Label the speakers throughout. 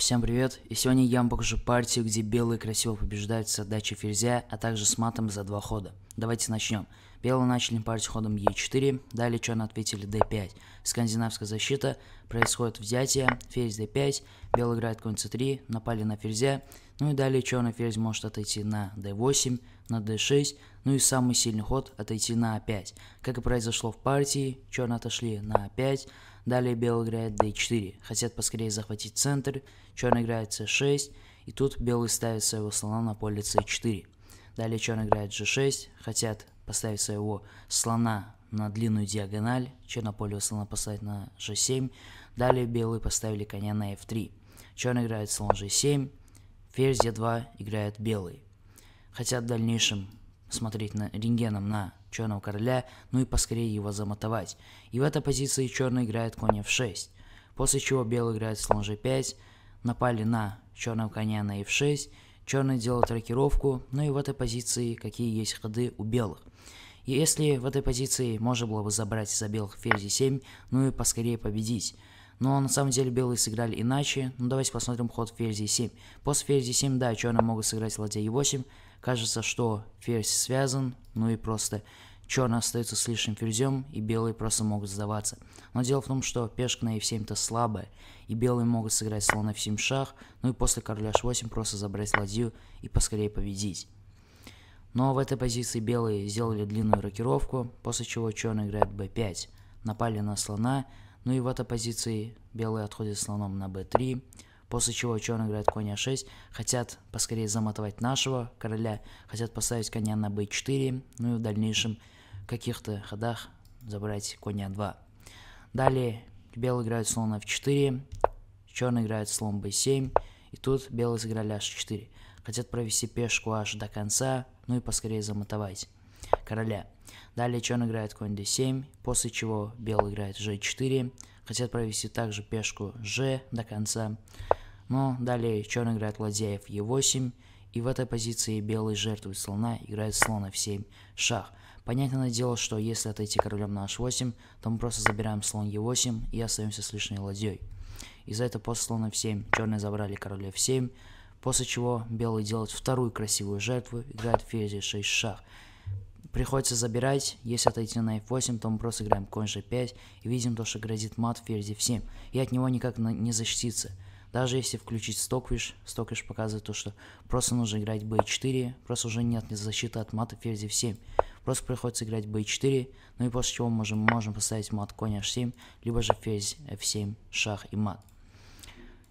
Speaker 1: Всем привет, и сегодня я вам покажу партию, где белые красиво побеждают с отдачей ферзя, а также с матом за два хода. Давайте начнем. Белые начали партию ходом Е4, далее черные ответили d5. Скандинавская защита, происходит взятие, ферзь d5, белый играет конь c3, напали на ферзя, ну и далее черный ферзь может отойти на d8, на d6, ну и самый сильный ход отойти на a5. Как и произошло в партии, черные отошли на a5, далее белый играет d4, хотят поскорее захватить центр, черный играет c6, и тут белый ставит своего слона на поле c4. Далее черный играет g6, хотят поставить своего слона на длинную диагональ, чернополе слона поставить на g7, далее белые поставили коня на f3. Черный играет слон g7, ферзь d2 играет белый. Хотят в дальнейшем смотреть на рентгеном на черного короля, ну и поскорее его замотовать. И в этой позиции черный играет конь f6, после чего белый играет слон g5, напали на черного коня на f6, черный делает рокировку, ну и в этой позиции какие есть ходы у белых если в этой позиции можно было бы забрать за белых ферзи 7, ну и поскорее победить. Но на самом деле белые сыграли иначе. Ну давайте посмотрим ход ферзи 7. После ферзи 7, да, черные могут сыграть ладья e8. Кажется, что ферзь связан, ну и просто черные остаются с лишним ферзем, и белые просто могут сдаваться. Но дело в том, что пешка на e 7 то слабая, и белые могут сыграть слон f7 шах, ну и после короля h8 просто забрать ладью и поскорее победить. Но в этой позиции белые сделали длинную рокировку, после чего черный играет b5, напали на слона, ну и в этой позиции белые отходят слоном на b3, после чего черный играет конь а6, хотят поскорее замотовать нашего короля, хотят поставить коня на b4, ну и в дальнейшем в каких-то ходах забрать коня 2. Далее белый играет слон f4, черный играет слон b7, и тут белые сыграли аж 4. Хотят провести пешку аж до конца, ну и поскорее замотовать короля. Далее черный играет конь d7, после чего белый играет g4. Хотят провести также пешку g до конца. Но далее черный играет ладья f8, e и в этой позиции белый жертвует слона, играет слон f7, шах. Понятное дело, что если отойти королем на h8, то мы просто забираем слон e8 и остаемся с лишней ладьей и за это после слона f7 черные забрали короля f7, после чего белые делают вторую красивую жертву, играют ферзь 6 шах. Приходится забирать, если отойти на f8, то мы просто играем конь g5 и видим то, что грозит мат ферзи в 7 и от него никак не защититься. Даже если включить стоквиш, стоквиш показывает то, что просто нужно играть b4, просто уже нет защиты от мата ферзи в 7 Просто приходится играть b4, ну и после чего мы можем, можем поставить мат конь h7, либо же ферзь f7, шах и мат.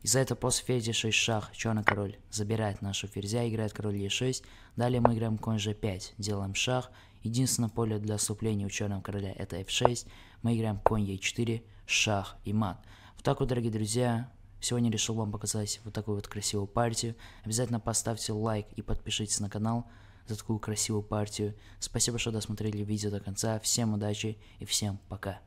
Speaker 1: И за это после ферзя 6 шах, черный король забирает нашу ферзя, играет король e6. Далее мы играем конь g5, делаем шах. Единственное поле для отступления у черного короля это f6. Мы играем конь e4, шах и мат. Вот так вот, дорогие друзья, сегодня решил вам показать вот такую вот красивую партию. Обязательно поставьте лайк и подпишитесь на канал за такую красивую партию. Спасибо, что досмотрели видео до конца. Всем удачи и всем пока.